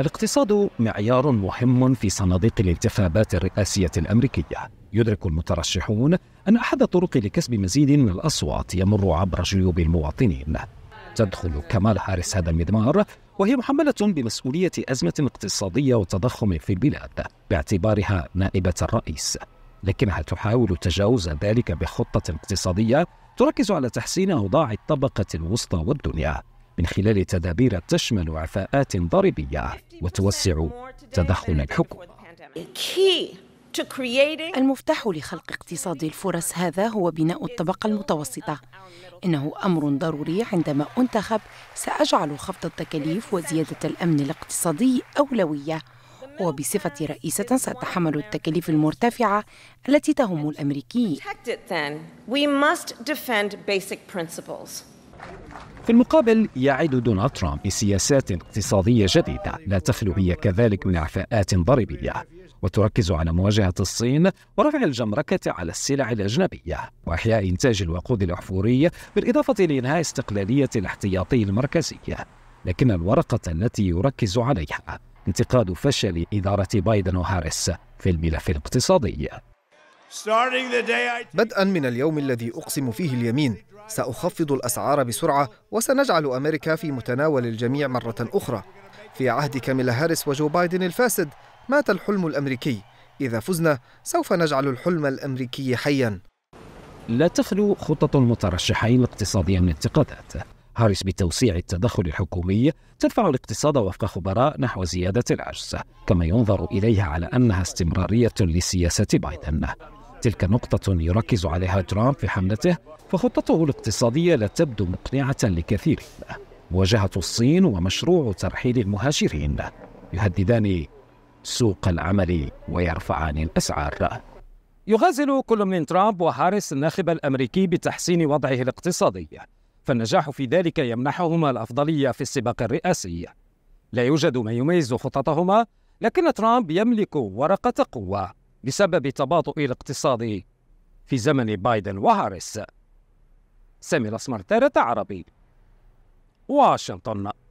الاقتصاد معيار مهم في صناديق الانتخابات الرئاسية الأمريكية يدرك المترشحون أن أحد الطرق لكسب مزيد من الأصوات يمر عبر جيوب المواطنين تدخل كمال حارس هذا المدمار وهي محملة بمسؤولية أزمة اقتصادية وتضخم في البلاد باعتبارها نائبة الرئيس لكنها تحاول تجاوز ذلك بخطة اقتصادية تركز على تحسين أوضاع الطبقة الوسطى والدنيا من خلال تدابير تشمل عفاءات ضريبية وتوسع تدخل الحكومة المفتاح لخلق اقتصاد الفرص هذا هو بناء الطبقة المتوسطة إنه أمر ضروري عندما أنتخب سأجعل خفض التكاليف وزيادة الأمن الاقتصادي أولوية وبصفة رئيسة سأتحمل التكاليف المرتفعة التي تهم الأمريكي في المقابل يعد دونالد ترامب بسياسات اقتصادية جديدة لا تخلو هي كذلك من اعفاءات ضريبية وتركز على مواجهة الصين ورفع الجمركة على السلع الأجنبية وإحياء إنتاج الوقود الأحفوري بالإضافة لإنهاء استقلالية الاحتياطي المركزي لكن الورقة التي يركز عليها انتقاد فشل إدارة بايدن وهاريس في الملف الاقتصادي بدءا من اليوم الذي اقسم فيه اليمين ساخفض الاسعار بسرعه وسنجعل امريكا في متناول الجميع مره اخرى في عهد كاميلا هاريس وجو بايدن الفاسد مات الحلم الامريكي اذا فزنا سوف نجعل الحلم الامريكي حيا لا تخلو خطط المترشحين الاقتصاديه من انتقادات هاريس بتوسيع التدخل الحكومي تدفع الاقتصاد وفق خبراء نحو زيادة العجز كما ينظر إليها على أنها استمرارية لسياسة بايدن تلك نقطة يركز عليها ترامب في حملته فخطته الاقتصادية لا تبدو مقنعة لكثير مواجهة الصين ومشروع ترحيل المهاجرين يهددان سوق العمل ويرفعان الأسعار يغازل كل من ترامب وهاريس الناخب الأمريكي بتحسين وضعه الاقتصادي فالنجاح في ذلك يمنحهما الأفضلية في السباق الرئاسي لا يوجد ما يميز خططهما لكن ترامب يملك ورقة قوة بسبب تباطؤ الاقتصاد في زمن بايدن وهاريس سامي الأسمر ثلاثة عربي واشنطن